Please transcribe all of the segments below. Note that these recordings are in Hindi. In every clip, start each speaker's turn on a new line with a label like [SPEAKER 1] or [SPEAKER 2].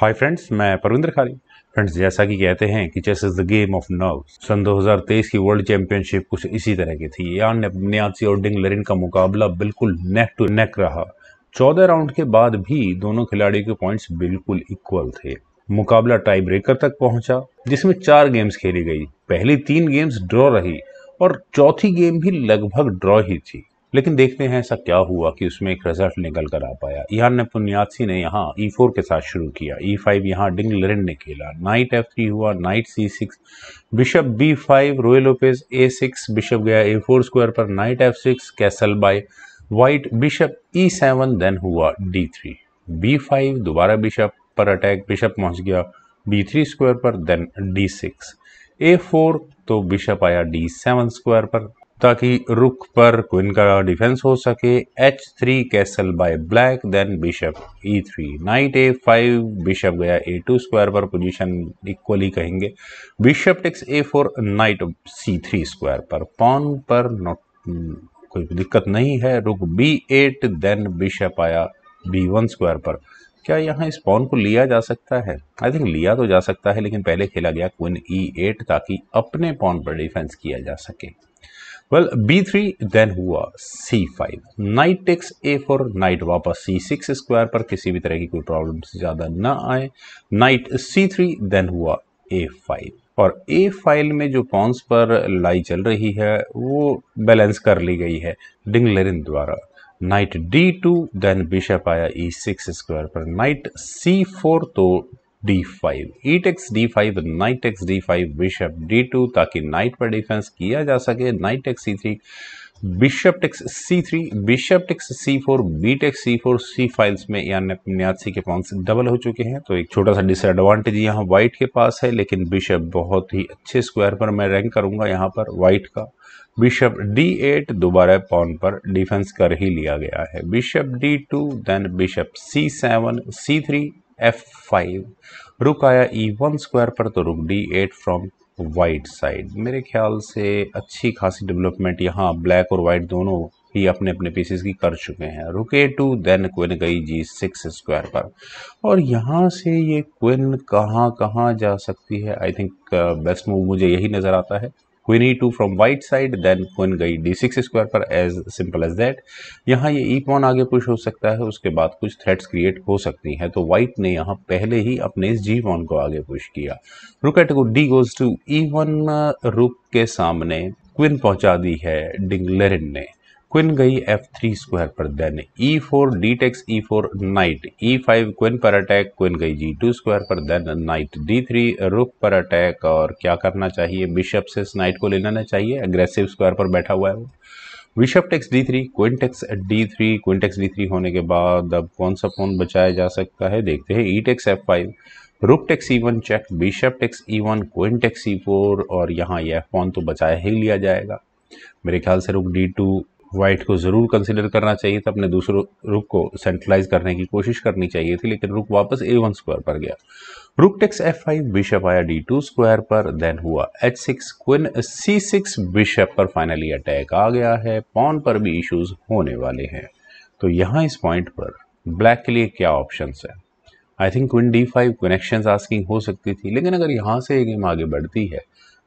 [SPEAKER 1] हाय फ्रेंड्स मैं परविंदर खारी फ्रेंड्स जैसा कि कहते हैं कि chess is the game of nerve सन 2023 की वर्ल्ड चैंपियनशिप कुछ इसी तरह की थी यान नेपन्यासी और लरिन का मुकाबला बिल्कुल नेक टू नेक रहा चौदह राउंड के बाद भी दोनों खिलाड़ियों के पॉइंट्स बिल्कुल इक्वल थे मुकाबला टाई ब्रेकर तक पहुंचा जिसमें चार गेम्स खेली गई पहली तीन गेम्स ड्रॉ रही और चौथी गेम भी लगभग ड्रॉ ही थी लेकिन देखते हैं ऐसा क्या हुआ कि उसमें एक रिजल्ट निकल कर आ पाया ने नपुन्यासी ने यहाँ ई e फोर के साथ शुरू किया ई e फाइव यहाँ डिंग लेरेन ने खेला नाइट एफ थ्री हुआ knight C six bishop B five Ruy Lopez A six bishop गया ए फोर स्क्वायर पर knight F six castle by white bishop E seven then हुआ डी थ्री बी फाइव दोबारा बिशप पर अटैक बिशप पहुंच गया बी थ्री स्क्वायर पर then D six A four तो बिशप आया डी सेवन स्क्वायर पर ताकि रुक पर क्विन का डिफेंस हो सके H three castle by black then bishop E three knight A five bishop गया ए टू स्क्वायर पर पोजीशन इक्वली कहेंगे bishop takes A four knight C three square पर पॉन पर नॉट hmm, कोई दिक्कत नहीं है rook B eight then bishop आया बी वन स्क्वायर पर क्या यहाँ इस पॉन को लिया जा सकता है आई थिंक लिया तो जा सकता है लेकिन पहले खेला गया क्विन ई एट ताकि अपने पॉन पर डिफेंस किया जा सके वेल बी थ्री देन हुआ C five knight takes A four knight वापस सी सिक्स स्क्वायर पर किसी भी तरह की कोई प्रॉब्लम ज़्यादा ना आए नाइट सी थ्री देन हुआ ए फाइव और ए फाइल में जो पॉन्स पर लड़ाई चल रही है वो बैलेंस कर ली गई है डिंगलेरिन द्वारा knight D two then bishop आया ई सिक्स स्क्वायर पर नाइट सी फोर तो d5 E takes d5 knight takes d5 bishop d2 ताकि नाइट पर डिफेंस किया जा सके knight takes c3 bishop takes c3 bishop takes c4 B takes c4 C files में न्यासी के पॉन्स डबल हो चुके हैं तो एक छोटा सा डिसएडवांटेज यहाँ वाइट के पास है लेकिन बिशप बहुत ही अच्छे स्क्वायर पर मैं रैंक करूंगा यहाँ पर वाइट का बिशप d8 दोबारा पॉन पर डिफेंस कर ही लिया गया है bishop d2 then bishop c7 c3 F five rook आया ई वन स्क्वायर पर तो rook D eight from white side मेरे ख्याल से अच्छी खासी डेवलपमेंट यहाँ ब्लैक और वाइट दोनों ही अपने अपने पीसेस की कर चुके हैं रुके टू देन क्विन गई जी सिक्स स्क्वायर पर और यहाँ से ये क्विन कहाँ कहाँ जा सकती है आई थिंक बेस्ट मूव मुझे यही नज़र आता है queen E two from white side then queen गई डी सिक्स स्क्वायर पर एज सिंपल एज दैट यहाँ ये ई e पॉन आगे पुश हो सकता है उसके बाद कुछ थ्रेड्स क्रिएट हो सकती हैं तो वाइट ने यहाँ पहले ही अपने इस जी पॉन को आगे पुश किया रुक एट को D goes to E one rook के सामने क्विन पहुंचा दी है डिंगलरिन ने क्विन गई एफ थ्री स्क्वायर पर then E four D takes E four knight E five queen पर अटैक क्विन गई जी टू स्क्वायर पर then knight D three rook पर अटैक और क्या करना चाहिए बिशप से नाइट को ले लेना चाहिए अग्रेसिव स्क्वायर पर बैठा हुआ है वो bishop takes D three queen takes D three queen takes D three होने के बाद अब कौन सा फोन बचाया जा सकता है देखते हैं E takes F five rook takes E one check bishop takes E one queen takes E four और यहाँ ये एफ वन तो बचाया ही लिया जाएगा मेरे ख्याल से रुक डी टू वाइट को ज़रूर कंसिडर करना चाहिए था अपने दूसरे रुक को सेंट्रलाइज करने की कोशिश करनी चाहिए थी लेकिन रुक वापस ए वन स्क्वायर पर गया rook takes F five bishop आया डी टू स्क्वायर पर देन हुआ H six queen C six bishop पर फाइनली अटैक आ गया है पॉन पर भी इश्यूज होने वाले हैं तो यहाँ इस पॉइंट पर ब्लैक के लिए क्या ऑप्शन है I think queen D five connection asking हो सकती थी लेकिन अगर यहाँ से ये गेम आगे बढ़ती है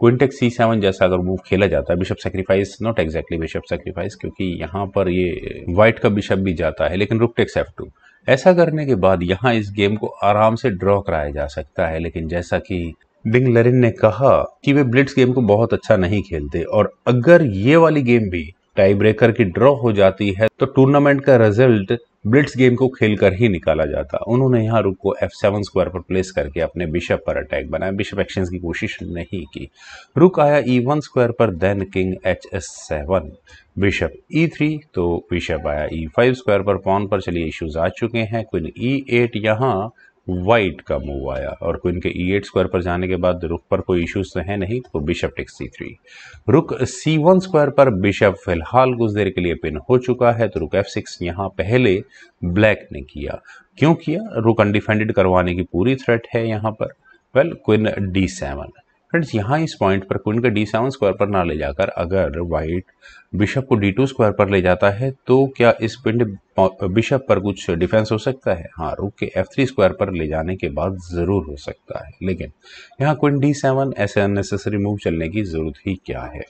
[SPEAKER 1] क्विंटेक सी सेवन जैसा अगर मूव खेला जाता है bishop sacrifice not exactly bishop sacrifice क्योंकि यहाँ पर ये वाइट का बिशप भी जाता है लेकिन रुक टेक्स एफ टू ऐसा करने के बाद यहाँ इस गेम को आराम से ड्रॉ कराया जा सकता है लेकिन जैसा कि डिंग लरिन ने कहा कि वे ब्लिट्स गेम को बहुत अच्छा नहीं खेलते और अगर ये वाली गेम भी टाई ब्रेकर की ड्रॉ हो जाती है तो टूर्नामेंट का रिजल्ट ब्लिट्स गेम को खेलकर ही निकाला जाता उन्होंने यहाँ रुक को एफ सेवन स्क्वायर पर प्लेस करके अपने बिशप पर अटैक बनाया बिशप एक्शन की कोशिश नहीं की रुक आया ई वन स्क्वायर पर then king H S seven bishop E three तो बिशप आया ई फाइव स्क्वायर पर पॉन पर चलिए इश्यूज आ चुके हैं क्वीन ई एट यहाँ वाइट का मूव आया और क्वीन के ई एट स्क्वायर पर जाने के बाद रुक पर कोई इश्यूज तो है नहीं तो bishop take C three rook C one square पर बिशप फिलहाल कुछ देर के लिए पिन हो चुका है तो रुक एफ सिक्स यहाँ पहले ब्लैक ने किया क्यों किया रुक अनडिफेंडेड करवाने की पूरी थ्रेट है यहाँ पर well queen D seven friends यहाँ इस पॉइंट पर क्वीन का डी सेवन स्क्वायर पर ना ले जाकर अगर वाइट बिशप को डी टू स्क्वायर पर ले जाता है तो क्या इस पिंड बिशप पर कुछ डिफेंस हो सकता है हाँ रुक के एफ थ्री स्क्वायर पर ले जाने के बाद ज़रूर हो सकता है लेकिन यहाँ क्वीन डी सेवन ऐसे अननेसेसरी मूव चलने की ज़रूरत ही क्या है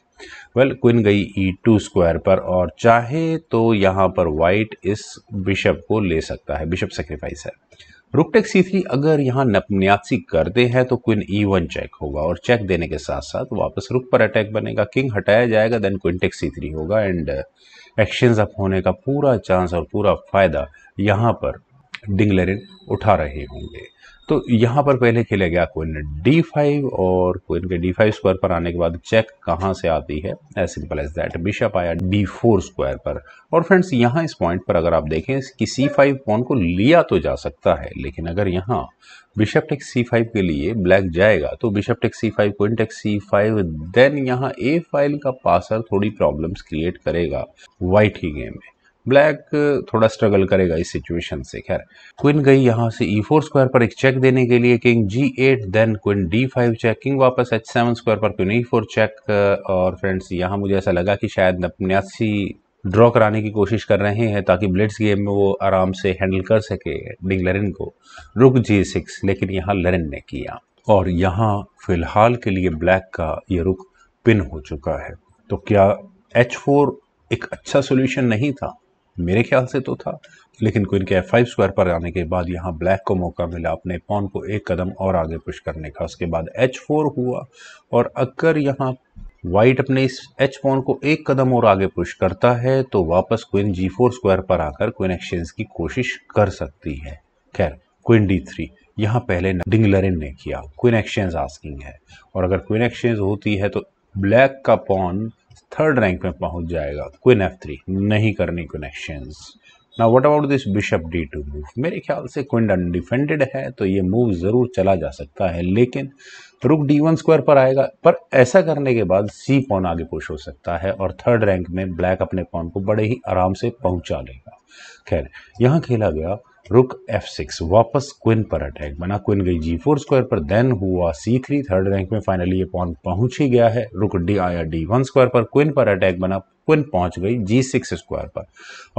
[SPEAKER 1] वेल well, गई ई टू स्क्वायर पर और चाहे तो यहाँ पर वाइट इस बिशप को ले सकता है बिशप सेक्रीफाइस है रुकटेक सी थ्री अगर यहाँ नपन्यासी करते हैं तो क्विन ई वन चेक होगा और चेक देने के साथ साथ वापस रुक पर अटैक बनेगा किंग हटाया जाएगा then queen take C three होगा एंड एक्शन अप होने का पूरा चांस और पूरा फ़ायदा यहाँ पर डिंगलेरिन उठा रहे होंगे तो यहाँ पर पहले खेला गया क्वीन डी फाइव और क्वीन के डी फाइव स्क्वायर पर आने के बाद चेक कहाँ से आती है as simple as that bishop आया डी फोर स्क्वायर पर और फ्रेंड्स यहाँ इस पॉइंट पर अगर आप देखें कि सी फाइव पॉन को लिया तो जा सकता है लेकिन अगर यहाँ बिशप टेक सी फाइव के लिए ब्लैक जाएगा तो bishop take C five queen take C five then यहाँ ए फाइल का पासर थोड़ी प्रॉब्लम्स क्रिएट करेगा वाइट ही गेम में ब्लैक थोड़ा स्ट्रगल करेगा इस सिचुएशन से खैर क्विन गई यहाँ से ई फोर स्क्वायर पर एक चेक देने के लिए king G eight then queen D five check king वापस एच सेवन स्क्वायर पर क्विन ई फोर चेक और फ्रेंड्स यहाँ मुझे ऐसा लगा कि शायद नपन्यासी ड्रॉ कराने की कोशिश कर रहे हैं ताकि ब्लिट्स गेम में वो आराम से हैंडल कर सके डिंग लरिन को रुक जी सिक्स लेकिन यहाँ लरिन ने किया और यहाँ फिलहाल के लिए ब्लैक का ये रुख पिन हो चुका है तो क्या एच फोर एक अच्छा सोल्यूशन नहीं था मेरे ख्याल से तो था लेकिन क्विन के एफ फाइव स्क्वायर पर आने के बाद यहाँ ब्लैक को मौका मिला अपने पॉन को एक कदम और आगे पुश करने का उसके बाद एच फोर हुआ और अगर यहाँ वाइट अपने इस एच पॉन को एक कदम और आगे पुश करता है तो वापस क्विन जी फोर स्क्वायर पर आकर क्विन एक्सचेंज की कोशिश कर सकती है खैर क्विन डी थ्री यहाँ पहले डिंगलरिन ने किया क्विन एक्सचेंज आस्किंग है और अगर क्विन एक्सचेंज होती है तो ब्लैक का पॉन थर्ड रैंक में पहुंच जाएगा क्विन एफ थ्री नहीं करनी कनेक्शन ना what about this bishop D two move मेरे ख्याल से क्विन अनडिफेंडेड है तो ये मूव ज़रूर चला जा सकता है लेकिन रुक डी वन स्क्वायर पर आएगा पर ऐसा करने के बाद सी पॉन आगे पुश हो सकता है और थर्ड रैंक में ब्लैक अपने पॉन को बड़े ही आराम से पहुंचा लेगा खैर यहाँ खेला गया रुक एफ सिक्स वापस क्विन पर अटैक बना क्विन गई जी फोर स्क्वायर पर देन हुआ सी थ्री थर्ड रैंक में फाइनली ये पॉन पहुंच ही गया है रुक डी आया डी वन स्क्वायर पर क्विन पर अटैक बना क्विन पहुंच गई जी सिक्स स्क्वायर पर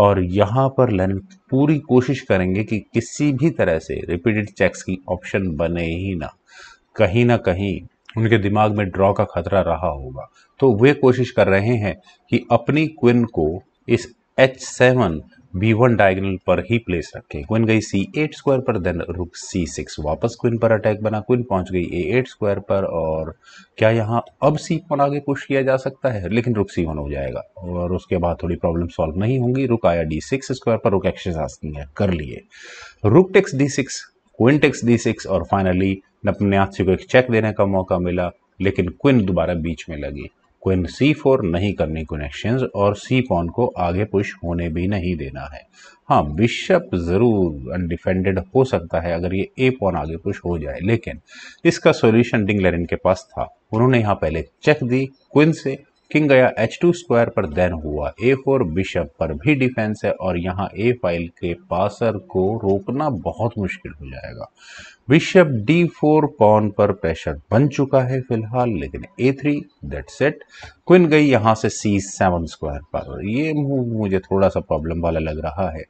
[SPEAKER 1] और यहाँ पर लेन पूरी कोशिश करेंगे कि किसी भी तरह से रिपीटेड चेक्स की ऑप्शन बने ही ना कहीं ना कहीं उनके दिमाग में ड्रॉ का खतरा रहा होगा तो वे कोशिश कर रहे हैं कि अपनी क्विन को इस H seven B one diagonal पर ही प्लेस रखें क्विन गई सी एट स्क्वायर पर देन रुक सी सिक्स वापस क्विन पर अटैक बना क्विन पहुंच गई ए एट स्क्वायर पर और क्या यहाँ अब सी पॉन आगे पुश किया जा सकता है लेकिन रुक सी वन हो जाएगा और उसके बाद थोड़ी प्रॉब्लम सॉल्व नहीं होंगी रुक आया डी सिक्स स्क्वायर पर रुक एक्शन आस्किंग है कर लिए rook takes D six queen takes D six और फाइनली नपन्यासी को एक चेक देने का मौका मिला लेकिन क्विन दोबारा बीच में लगी क्विन सी फोर नहीं करनी कनेक्शन और सी पॉन को आगे पुश होने भी नहीं देना है हाँ बिशप ज़रूर अनडिफेंडेड हो सकता है अगर ये ए पॉन आगे पुश हो जाए लेकिन इसका सॉल्यूशन डिंगलेरिन के पास था उन्होंने यहाँ पहले चेक दी क्विन से किंग गया एच टू स्क्वायर पर देन हुआ ए फोर बिशप पर भी डिफेंस है और यहाँ ए फाइल के पासर को रोकना बहुत मुश्किल हो जाएगा बिशप डी फोर पॉन पर प्रेशर बन चुका है फिलहाल लेकिन A three that said queen गई यहाँ से सी सेवन स्क्वायर पर ये मूव मुझे थोड़ा सा प्रॉब्लम वाला लग रहा है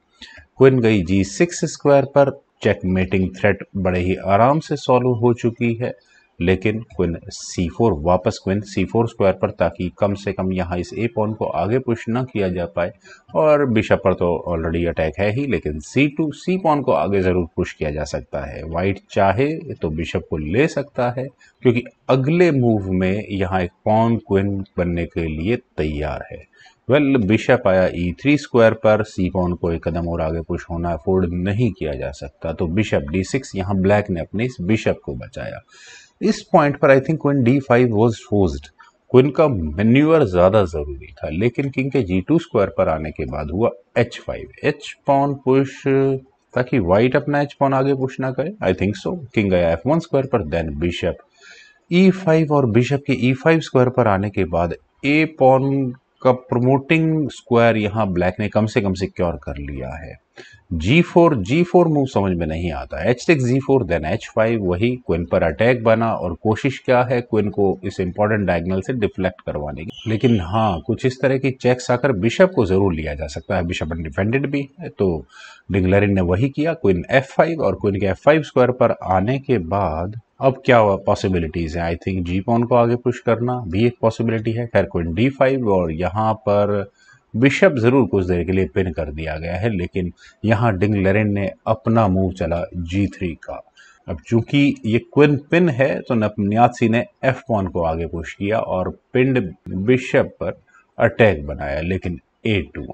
[SPEAKER 1] क्विन गई जी सिक्स स्क्वायर पर चेक मेटिंग थ्रेट बड़े ही आराम से सॉल्व हो चुकी है लेकिन क्विन सी फोर वापस क्विन सी फोर स्क्वायर पर ताकि कम से कम यहाँ इस ए पॉन को आगे पुश ना किया जा पाए और बिशप पर तो ऑलरेडी अटैक है ही लेकिन सी टू सी पॉन को आगे ज़रूर पुश किया जा सकता है वाइट चाहे तो बिशप को ले सकता है क्योंकि अगले मूव में यहाँ एक पॉन क्विन बनने के लिए तैयार है वेल well, बिशप आया ई थ्री स्क्वायर पर सी पॉन को एक कदम और आगे पुश होना अफोर्ड नहीं किया जा सकता तो बिशप डी सिक्स यहाँ ब्लैक ने अपने इस बिशप को बचाया इस पॉइंट पर I think queen D five was forced queen का मेन्यूअर ज़्यादा ज़रूरी था लेकिन किंग के जी टू स्क्वायर पर आने के बाद हुआ H five H pawn push ताकि वाइट अपना एच पॉन आगे पुश ना करे आई थिंक सो किंग आया एफ वन स्क्वायर पर देन बिशप ई फाइव और बिशप के ई फाइव स्क्वायर पर आने के बाद ए पॉन का प्रमोटिंग स्क्वायर यहाँ ब्लैक ने कम से कम सिक्योर कर लिया है G4 G4 फोर मूव समझ में नहीं आता H six G four then H five वही क्विन पर अटैक बना और कोशिश क्या है क्विन को इस इंपॉर्टेंट डायगनल से डिफ्लेक्ट करवाने की लेकिन हाँ कुछ इस तरह की चेक्स आकर बिशप को जरूर लिया जा सकता है बिशप अनडिफेंडेड भी है तो डिंगलरिन ने वही किया क्विन एफ फाइव और क्विन के एफ फाइव स्क्वायर पर आने के बाद अब क्या पॉसिबिलिटीज़ हैं आई थिंक जी पॉन को आगे पुश करना भी एक पॉसिबिलिटी है खैर क्विन डी फाइव और यहाँ पर बिशप ज़रूर कुछ देर के लिए पिन कर दिया गया है लेकिन यहाँ डिंगलरेन ने अपना मूव चला जी थ्री का अब चूंकि ये क्विन पिन है तो नपन्यासी ने एफ पॉन को आगे पुश किया और पिंड बिशप पर अटैक बनाया लेकिन ए टू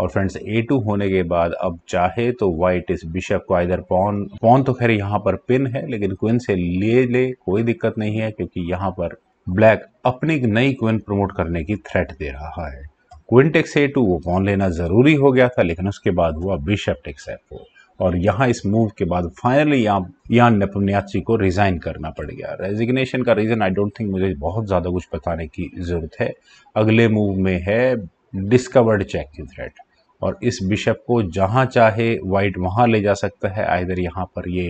[SPEAKER 1] और फ्रेंड्स ए टू होने के बाद अब चाहे तो वाइट इस बिशप को इधर पॉन पॉन तो खैर यहाँ पर पिन है लेकिन क्विन से ले ले कोई दिक्कत नहीं है क्योंकि यहाँ पर ब्लैक अपनी नई क्विन प्रमोट करने की थ्रेट दे रहा है ए टू वो पॉन लेना ज़रूरी हो गया था लेकिन उसके बाद हुआ बिशप टेक्स एफ फोर और यहाँ इस मूव के बाद फाइनली यहाँ यहाँ नपन्यासी को रिज़ाइन करना पड़ गया रेजिग्नेशन का रीज़न आई डोंट थिंक मुझे बहुत ज़्यादा कुछ बताने की ज़रूरत है अगले मूव में है डिस्कवर्ड चेक की थ्रेट और इस बिशप को जहाँ चाहे वाइट वहाँ ले जा सकता है आइधर यहाँ पर ये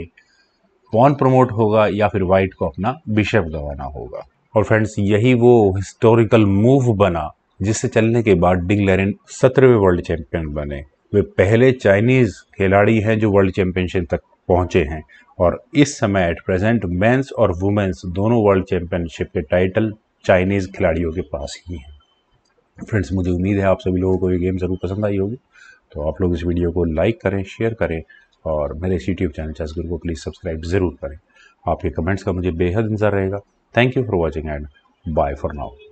[SPEAKER 1] पॉन प्रमोट होगा या फिर वाइट को अपना बिशप गंवाना होगा और फ्रेंड्स यही वो हिस्टोरिकल मूव बना जिससे चलने के बाद डिंग लेरिन सत्रहवें वर्ल्ड चैंपियन बने वे पहले चाइनीज़ खिलाड़ी हैं जो वर्ल्ड चैंपियनशिप तक पहुंचे हैं और इस समय एट प्रेजेंट मेंस और वुमेंस दोनों वर्ल्ड चैंपियनशिप के टाइटल चाइनीज़ खिलाड़ियों के पास ही हैं फ्रेंड्स मुझे उम्मीद है आप सभी लोगों को ये गेम ज़रूर पसंद आई होगी तो आप लोग इस वीडियो को लाइक करें शेयर करें और मेरे इस यूट्यूब चैनल चेस गुरु को प्लीज़ सब्सक्राइब ज़रूर करें आपके कमेंट्स का मुझे बेहद इंतजार रहेगा thank you for watching and bye for now